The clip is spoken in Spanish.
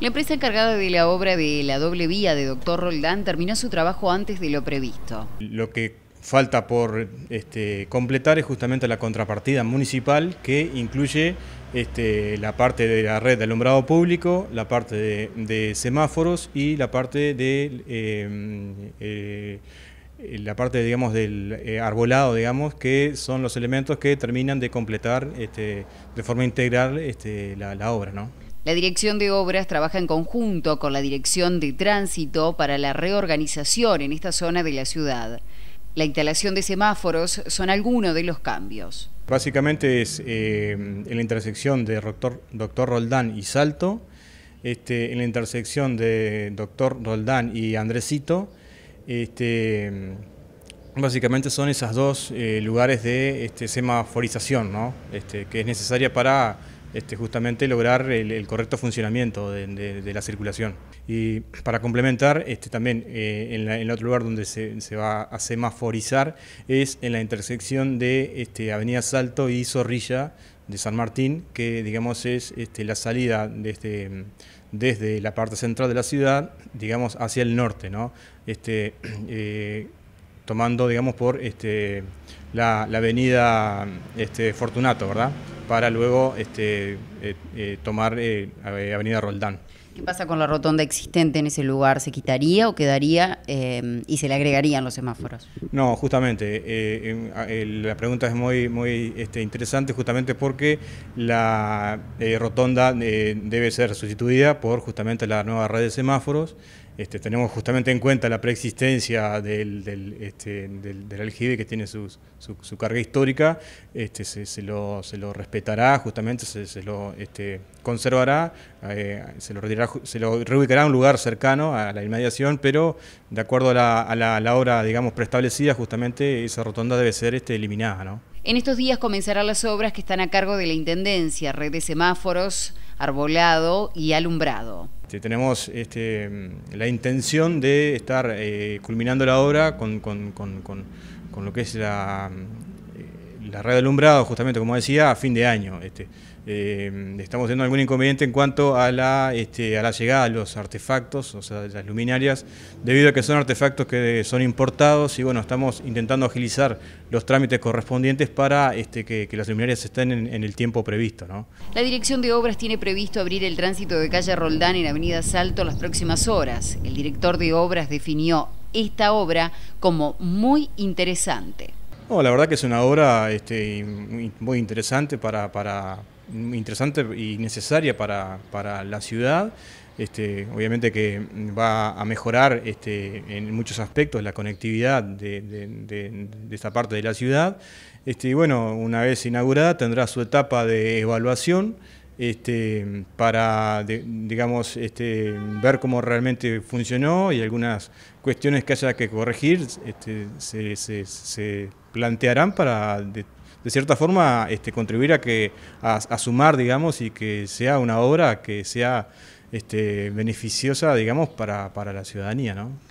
La empresa encargada de la obra de la doble vía de Doctor Roldán terminó su trabajo antes de lo previsto. Lo que falta por este, completar es justamente la contrapartida municipal que incluye este, la parte de la red de alumbrado público, la parte de, semáforos y la parte de... Eh, eh, la parte digamos del eh, arbolado digamos que son los elementos que terminan de completar este, de forma integral la, obra la Dirección de Obras trabaja en conjunto con la Dirección de Tránsito para la reorganización en esta zona de la ciudad. La instalación de semáforos son algunos de los cambios. Básicamente es eh, en la intersección de Doctor, Roldán y Salto, este, en la intersección de Doctor Roldán y Andresito, este, básicamente son esos dos eh, lugares de este, semaforización ¿no? Este, que es necesaria para este, justamente lograr el, correcto funcionamiento de, la circulación. Y para complementar, este, también eh, en, el otro lugar donde se, va a semaforizar es en la intersección de este, Avenida Salto y Zorrilla de San Martín, que digamos es la salida desde la parte central de la ciudad, digamos, hacia el norte, eh, tomando, digamos, por la, avenida Fortunato, ¿verdad? para luego este, eh, eh, tomar eh, Avenida Roldán. ¿Qué pasa con la rotonda existente en ese lugar? ¿Se quitaría o quedaría eh, y se le agregarían los semáforos? No, justamente. Eh, la pregunta es muy, muy este, interesante justamente porque la eh, rotonda debe ser sustituida por justamente la nueva red de semáforos. Este, tenemos justamente en cuenta la preexistencia del, del, este, aljibe que tiene su, carga histórica, este, se, lo, respetará, justamente se, lo conservará, se lo retirará se lo reubicará a un lugar cercano a la inmediación, pero de acuerdo a la, obra, digamos, preestablecida, justamente esa rotonda debe ser este, eliminada, En estos días comenzarán las obras que están a cargo de la Intendencia, red de semáforos, arbolado y alumbrado. tenemos este, la intención de estar eh, culminando la obra con lo que es la la red de alumbrado, justamente como decía, a fin de año. Este, eh, estamos teniendo algún inconveniente en cuanto a la, este, a la llegada de los artefactos, o sea, de las luminarias, debido a que son artefactos que son importados y bueno, estamos intentando agilizar los trámites correspondientes para este, que, las luminarias estén en, el tiempo previsto. La Dirección de Obras tiene previsto abrir el tránsito de calle Roldán en Avenida Salto las próximas horas. El director de Obras definió esta obra como muy interesante la verdad que es una obra este, muy interesante para, interesante y necesaria para, la ciudad. Este, obviamente que va a mejorar este, en muchos aspectos la conectividad de, esta parte de la ciudad. Este, bueno, una vez inaugurada tendrá su etapa de evaluación este, para, digamos, este, ver cómo realmente funcionó y algunas cuestiones que haya que corregir este, se, plantearán para, de, cierta forma, este, contribuir a, que, sumar, digamos, y que sea una obra que sea beneficiosa, digamos, para, para la ciudadanía, ¿no?